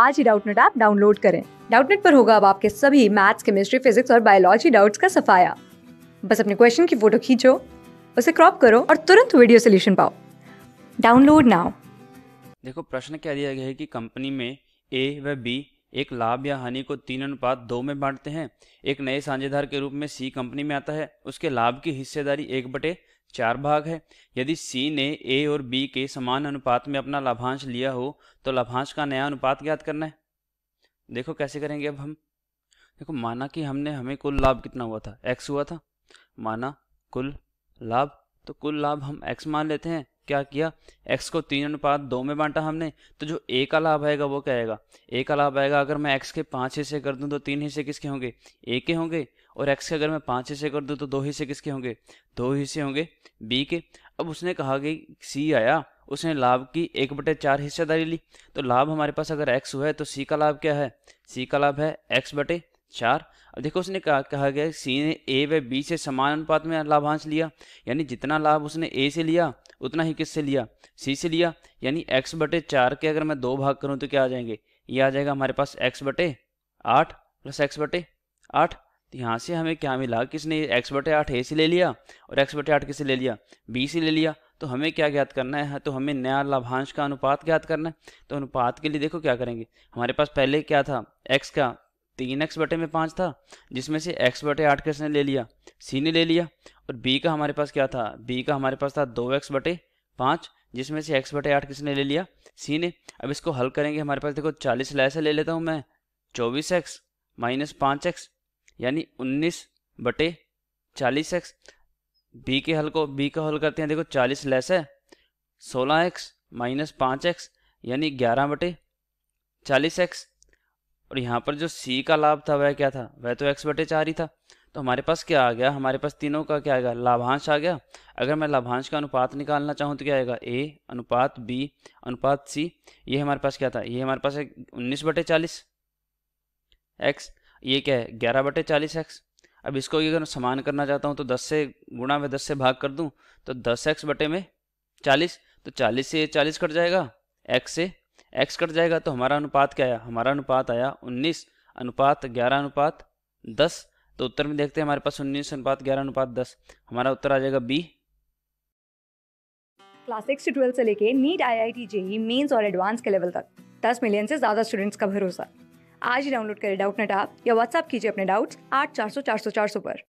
आज ही Doubtnut app download करें डाउटनेट पर होगा अब आपके सभी मैथ्स केमिस्ट्री फिजिक्स और बायोलॉजी डाउट्स का सफाया बस अपने क्वेश्चन की फोटो खींचो उसे क्रॉप करो और तुरंत वीडियो सोल्यूशन पाओ डाउनलोड नाउ देखो प्रश्न क्या दिया गया है कि कंपनी में ए व बी एक लाभ या हानि को तीन अनुपात दो में बांटते हैं एक नए साझेदार के रूप में सी कंपनी में आता है उसके लाभ की हिस्सेदारी एक बटे चार भाग है यदि सी ने ए और बी के समान अनुपात में अपना लाभांश लिया हो तो लाभांश का नया अनुपात ज्ञात करना है देखो कैसे करेंगे अब हम देखो माना कि हमने हमें कुल लाभ कितना हुआ था एक्स हुआ था माना कुल लाभ तो कुल लाभ हम एक्स मान लेते हैं क्या किया x को तीन अनुपात दो में बांटा हमने तो जो a का लाभ आएगा वो क्या आएगा a का लाभ आएगा अगर मैं x के पांच हिस्से कर दूं तो तीन हिस्से किसके होंगे a के होंगे और x के अगर मैं पांच हिस्से कर दूं तो दो हिस्से किसके होंगे दो हिस्से होंगे b के अब उसने कहा कि c आया उसने लाभ की एक बटे चार हिस्सेदारी ली तो लाभ हमारे पास अगर एक्स हुआ है तो सी का लाभ क्या है सी का लाभ है एक्स बटे चार अब देखो उसने कहा कहा गया सी ने ए व बी से समान अनुपात में लाभांश लिया यानी जितना लाभ उसने ए से लिया उतना ही किससे लिया सी से लिया यानी एक्स बटे चार के अगर मैं दो भाग करूं तो क्या आ जाएंगे ये आ जाएगा हमारे पास एक्स बटे आठ प्लस एक्स बटे आठ तो यहाँ से हमें क्या मिला किसने एक्स बटे आठ ए से ले लिया और एक्स बटे आठ किसे ले लिया बी से ले लिया तो हमें क्या ज्ञात करना है तो हमें नया लाभांश का अनुपात ज्ञात करना है तो अनुपात के लिए देखो क्या करेंगे हमारे पास पहले क्या था एक्स का तीन एक्स बटे में पाँच था जिसमें से एक्स बटे आठ किसने ले लिया सी ने ले लिया और बी का हमारे पास क्या था बी का हमारे पास था दो एक्स बटे पाँच जिसमें से एक्स बटे आठ किसने ले लिया सी ने अब इसको हल करेंगे हमारे पास देखो चालीस लाइस ले लेता हूँ मैं चौबीस एक्स माइनस पाँच एक्स यानी उन्नीस बटे चालीस एक्स बी के हल को बी का हल करते हैं देखो चालीस लेस है सोलह एक्स माइनस पाँच एक्स यानी ग्यारह बटे चालीस एक्स और यहाँ पर जो सी का लाभ था वह क्या था वह तो एक्स बटे चार ही था तो हमारे पास क्या आ गया हमारे पास तीनों का क्या आएगा लाभांश आ गया अगर मैं लाभांश का अनुपात निकालना चाहूँ तो क्या आएगा ए अनुपात बी अनुपात सी ये हमारे पास क्या था ये हमारे पास है उन्नीस बटे चालीस एक्स ये क्या है ग्यारह बटे चालीस एक्स अब इसको अगर समान करना चाहता हूँ तो दस से गुणा में दस से भाग कर दूँ तो दस एक्स बटे में चालीस तो चालीस से चालीस कट जाएगा एक्स से एक्स कट जाएगा तो हमारा अनुपात क्या आया हमारा अनुपात आया उन्नीस अनुपात ग्यारह अनुपात दस तो उत्तर में देखते हैं हमारे पास उन्नीस अनुपात ग्यारह अनुपात दस हमारा उत्तर आ जाएगा बी क्लास सिक्स से ट्वेल्थ से लेके NEET I I T JEE mains और एडवांस के लेवल तक दस मिलियन से ज्यादा स्टूडेंट्स का भरोसा आज ही डाउनलोड करें डाउट नेट आप या व्हाट्सअप कीजिए अपने डाउट्स आठ चार सौ चार सौ चार सौ पर